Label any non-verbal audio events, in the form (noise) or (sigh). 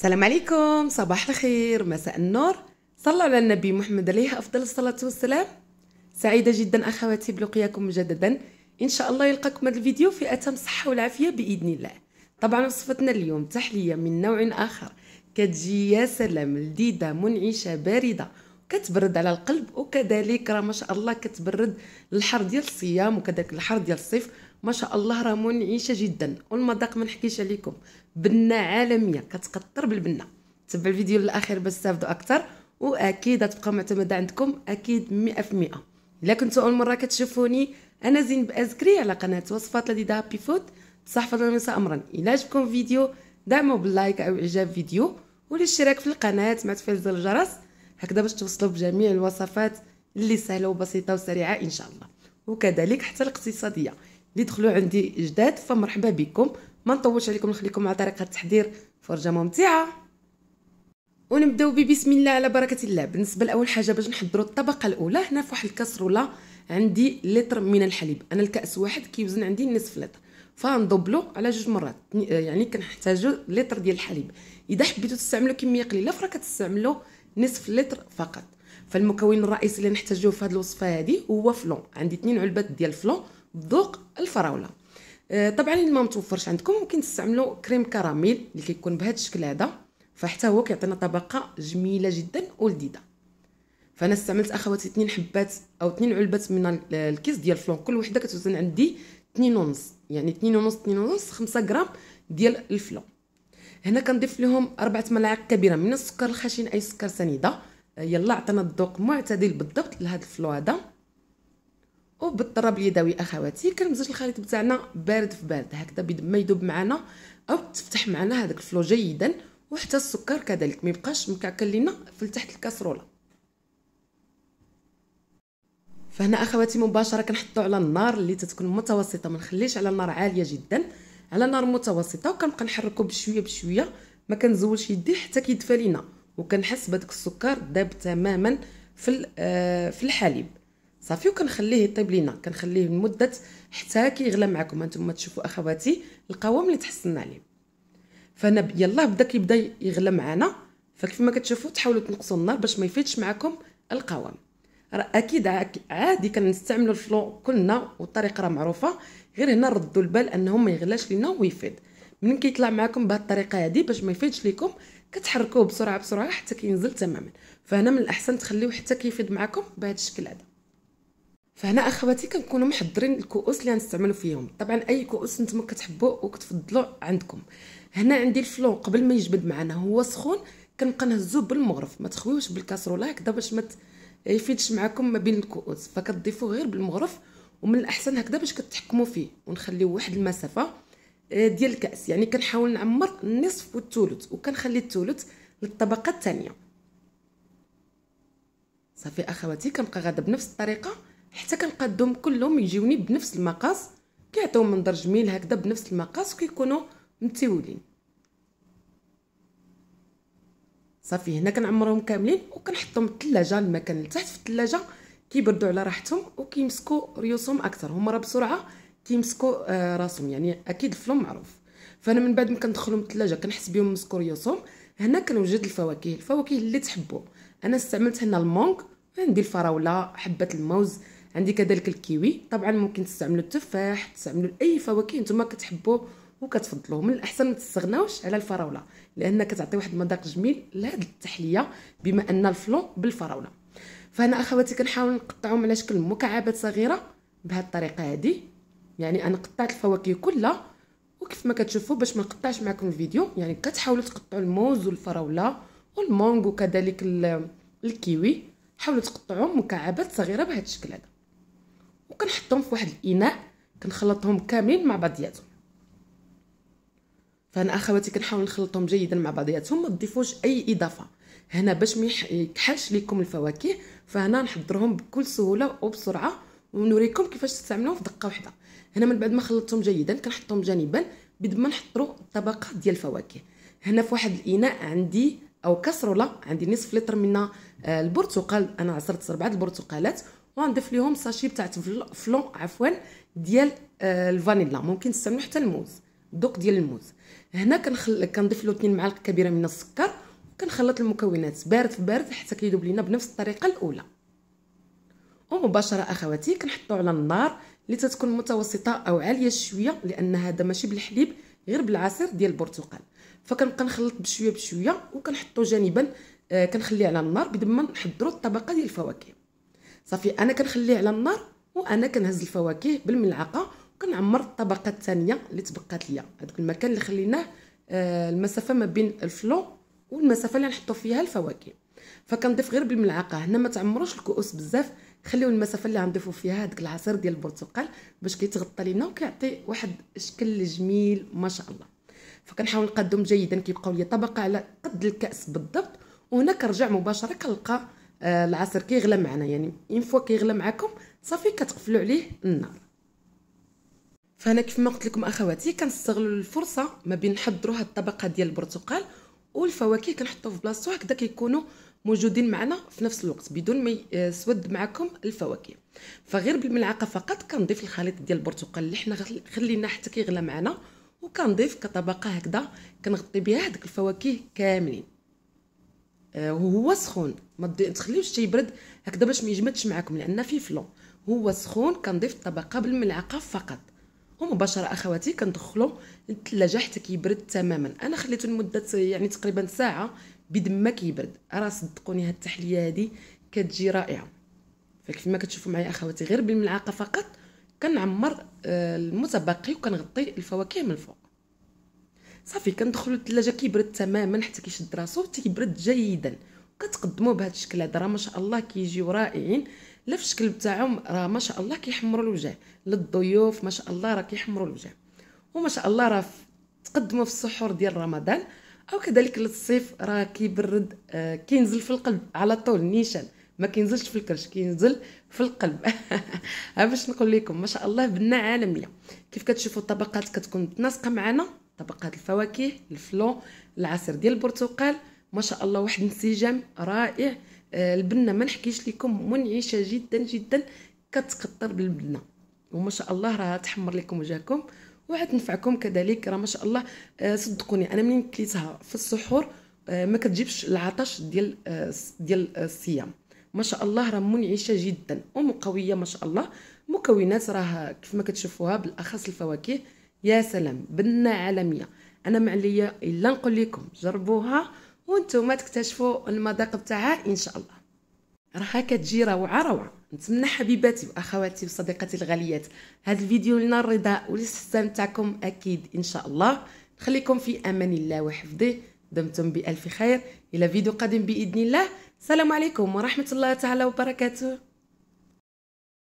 السلام عليكم صباح الخير مساء النور صلوا على النبي محمد عليه افضل الصلاه والسلام سعيده جدا اخواتي بلقياكم مجددا ان شاء الله يلقاكم هذا الفيديو في اتم صحه والعافيه باذن الله طبعا وصفتنا اليوم تحليه من نوع اخر كتجي يا سلام لذيذه منعشه بارده كتبرد على القلب وكذلك راه ما شاء الله كتبرد الحر ديال الصيام وكذلك الحر ديال الصيف ما شاء الله راه منعشه جدا والمذاق ما نحكيش عليكم بنه عالميه كتقطر بالبنه تبع الفيديو للاخر باش تستافدوا اكثر واكيد غتبقى معتمده عندكم اكيد 100% الا كنتوا اول مره كتشوفوني انا زين بازكري على قناه وصفات لذيذه هابي فود فضل المساء امرا الا عجبكم الفيديو دعموا باللايك او اعجاب الفيديو والاشتراك في القناه مع تفعيل زر الجرس هكذا باش توصلوا بجميع الوصفات اللي سهله وبسيطه وسريعه ان شاء الله وكذلك حتى الاقتصاديه اللي دخلوا عندي جداد فمرحبا بكم ما نطولش عليكم نخليكم مع طريقه التحضير فرجه ممتعه ونبداو ببسم الله على بركه الله بالنسبه لاول حاجه باش نحضروا الطبقه الاولى هنا في واحد الكاسروله عندي لتر من الحليب انا الكاس واحد كيوزن عندي نصف لتر فندوبلو على جوج مرات يعني كنحتاجو لتر ديال الحليب اذا حبيتو تستعملوا كميه قليله فراه كتستعملوا نصف لتر فقط فالمكون الرئيسي اللي نحتاجوه في هذه الوصفه هذه هو فلون عندي اثنين علبات ديال الفلون ذوق الفراوله آه، طبعا اللي ما متوفرش عندكم ممكن تستعملوا كريم كراميل اللي كيكون بهذا الشكل هذا فحتى هو كيعطينا طبقه جميله جدا ولذيذه فانا استعملت اخواتي 2 حبات او 2 علبات من الكيس ديال الفلون كل وحده كتوزن عندي 2 ونص يعني 2 ونص 2 ونص 5 غرام ديال الفلون هنا كنضيف لهم 4 ملاعق كبيره من السكر الخشن اي سكر سنيده آه، يلا عطينا الذوق معتدل بالضبط لهذا الفلو هذا وبالطراب اليدوي اخواتي كنمزج الخليط بتاعنا بارد في بارد هكذا بيد ما يذوب معنا او تفتح معنا هذاك الفلو جيدا وحتى السكر كذلك ما يبقاش مكعكل لينا في تحت الكاسروله فهنا اخواتي مباشره كنحطو على النار اللي تتكون متوسطه ما نخليش على نار عاليه جدا على نار متوسطه وكنبقى نحركو بشويه بشويه ما كنزولش يدي حتى كيدفى لينا وكنحس بهذاك السكر داب تماما في آه، في الحليب صافي وكنخليه يطيب لينا كنخليه لمده حتى كيغلى معكم هانتوما تشوفوا اخواتي القوام اللي تحصلنا عليه فانا يلاه بدا كيبدا يغلى معنا فكيف ما كتشوفوا تحاولوا تنقصوا النار باش ما يفيدش معكم القوام راه اكيد عادي كنستعملوا الفلو كلنا والطريقه راه معروفه غير هنا ردوا البال انهم ما يغلاش لينا ويفيد من كيطلع معكم بهذه الطريقه هذه باش ما يفيدش ليكم كتحركوه بسرعه بسرعه حتى كينزل تماما فهنا من الاحسن تخليوه حتى كيفيد معكم بهذا الشكل هذا فهنا اخواتي كنكونوا محضرين الكؤوس اللي غنستعملوا فيهم طبعا اي كؤوس نتوما كتحبوا وكتفضلوا عندكم هنا عندي الفلون قبل ما يجبد معنا هو سخون كنبقى نهزوه بالمغرف ما تخويوش بالكاسروله هكذا باش ما يفيدش معكم ما بين الكؤوس فكتضيفوه غير بالمغرف ومن الاحسن هكذا باش كتحكموا فيه ونخليو واحد المسافه آه، ديال الكاس يعني كنحاول نعمر النصف والثلث وكنخلي الثلث للطبقه الثانيه صافي اخواتي كنبقى غاده بنفس الطريقه حتى كنقادهم كلهم يجيوني بنفس المقاس كيعطيو منظر جميل هكذا بنفس المقاس وكيكونوا متولين صافي هنا كنعمرهم كاملين وكنحطهم في الثلاجه المكان لتحت في الثلاجه كيبردوا على راحتهم وكيمسكوا ريوسهم اكثر هما راه بسرعه كيمسكوا آه راسهم يعني اكيد الفلو معروف فانا من بعد ما كندخلهم الثلاجه كنحس بهم مسكوا ريوسهم هنا كنوجد الفواكه الفواكه اللي تحبوا انا استعملت هنا المونغ عندي الفراوله حبه الموز عندي كذلك الكيوي طبعا ممكن تستعملوا التفاح تستعملوا اي فواكه نتوما كتحبوا وكتفضلوا من الاحسن ما تستغناوش على الفراوله لان كتعطي واحد المذاق جميل لهاد التحليه بما ان الفلون بالفراوله فهنا اخواتي كنحاول نقطعهم على شكل مكعبات صغيره بهاد الطريقه هادي يعني انا قطعت الفواكه كلها وكيف ما كتشوفوا باش ما نقطعش معكم الفيديو يعني كتحاولوا تقطعوا الموز والفراوله والمانجو كذلك الكيوي حاولوا تقطعوهم مكعبات صغيره بهذا الشكل هذا وكنحطهم في واحد الاناء كنخلطهم كاملين مع بعضياتهم فانا اخواتي كنحاول نخلطهم جيدا مع بعضياتهم ما تضيفوش اي اضافه هنا باش ما يكحلش لكم الفواكه فهنا نحضرهم بكل سهوله وبسرعه ونوريكم كيفاش تستعملوه في دقه واحده هنا من بعد ما خلطتهم جيدا كنحطهم جانبا بيد ما نحضروا الطبقه ديال الفواكه هنا في واحد الاناء عندي او كسروله عندي نصف لتر من آه، البرتقال انا عصرت ربعه البرتقالات وغنضيف ليهم ساشي تاع فلون عفوا ديال آه، الفانيلا ممكن تستعملوا حتى الموز دوق ديال الموز هنا كنخل كنضيف له 2 معالق كبيره من السكر وكنخلط المكونات بارد في بارد حتى كيذوب لينا بنفس الطريقه الاولى ومباشره اخواتي كنحطو على النار اللي تتكون متوسطه او عاليه شويه لان هذا ماشي بالحليب غير بالعصير ديال البرتقال فكنبقى نخلط بشويه بشويه وكنحطو جانبا آه، كنخليه على النار بدا ما نحضروا الطبقه ديال الفواكه صافي انا كنخليه على النار وانا كنهز الفواكه بالملعقه وكنعمر الطبقه الثانيه اللي تبقات ليا هذاك المكان اللي خليناه آه، المسافه ما بين الفلو والمسافه اللي نحطو فيها الفواكه فكنضيف غير بالملعقه هنا ما تعمروش الكؤوس بزاف خليو المسافه اللي غنضيفو فيها هذاك العصير ديال البرتقال باش كيتغطى لينا وكيعطي واحد الشكل جميل ما شاء الله فكنحاول نقدم جيدا كيبقاو ليا طبقه على قد الكاس بالضبط وهنا كنرجع مباشره كنلقى آه العصير كيغلى معنا يعني اون فوا كيغلى معكم صافي كتقفلوا عليه النار فانا كيف ما قلت لكم اخواتي كنستغلوا الفرصه ما بين نحضروا هاد الطبقه ديال البرتقال والفواكه كنحطوه في بلاصتو هكذا كيكونوا موجودين معنا في نفس الوقت بدون ما يسود آه، معكم الفواكه فغير بالملعقه فقط كنضيف الخليط ديال البرتقال اللي حنا خلينا حتى كيغلى معنا وكنضيف كطبقه هكذا كنغطي بها هذوك الفواكه كاملين آه، وهو سخون ما تخليوش تيبرد هكذا باش ما يجمدش معكم لان فيه فلون هو سخون كنضيف الطبقه بالملعقه فقط ومباشره اخواتي كندخلو للثلاجه حتى كيبرد تماما انا خليته لمده يعني تقريبا ساعه بيد ما كيبرد راه صدقوني هاد التحليه هادي كتجي رائعه فكيف ما كتشوفوا معايا اخواتي غير بالملعقه فقط كنعمر آه، المتبقي وكنغطي الفواكه من الفوق صافي كندخلوا الثلاجه كيبرد تماما حتى كيشد راسو حتى كيبرد جيدا كتقدموه بهذا الشكل هذا راه ما شاء الله كيجيو رائعين لا في الشكل تاعهم راه ما شاء الله كيحمروا الوجه للضيوف ما شاء الله راه كيحمروا الوجه وما شاء الله راه تقدموا في السحور ديال رمضان او كذلك للصيف راه كيبرد آه كينزل في القلب على طول نيشان ما كينزلش في الكرش كينزل في القلب (laughs) ها باش نقول لكم ما شاء الله بنه عالميه كيف كتشوفوا الطبقات كتكون متناسقه معنا طبقات الفواكه الفلون العصير ديال البرتقال ما شاء الله واحد انسجام رائع آه، البنه ما نحكيش لكم منعشه جدا جدا كتقطر بالبنه وما شاء الله راه تحمر لكم وجهكم وعاد تنفعكم كذلك راه ما شاء الله آه، صدقوني انا منين كليتها في السحور آه، ما كتجيبش العطش ديال ديال الصيام ما شاء الله راه منعشه جدا ومقويه ما شاء الله مكونات راه كيف ما كتشوفوها بالاخص الفواكه يا سلام بنه عالميه انا معليا الا نقول لكم جربوها وانتم تكتشفوا المذاق بتاعها ان شاء الله راها كتجي روعه روعه نتمنى حبيباتي واخواتي وصديقاتي الغاليات هذا الفيديو لنا الرضا والاستسلام تاعكم اكيد ان شاء الله نخليكم في امان الله وحفظه دمتم بالف خير الى فيديو قادم باذن الله السلام عليكم ورحمه الله تعالى وبركاته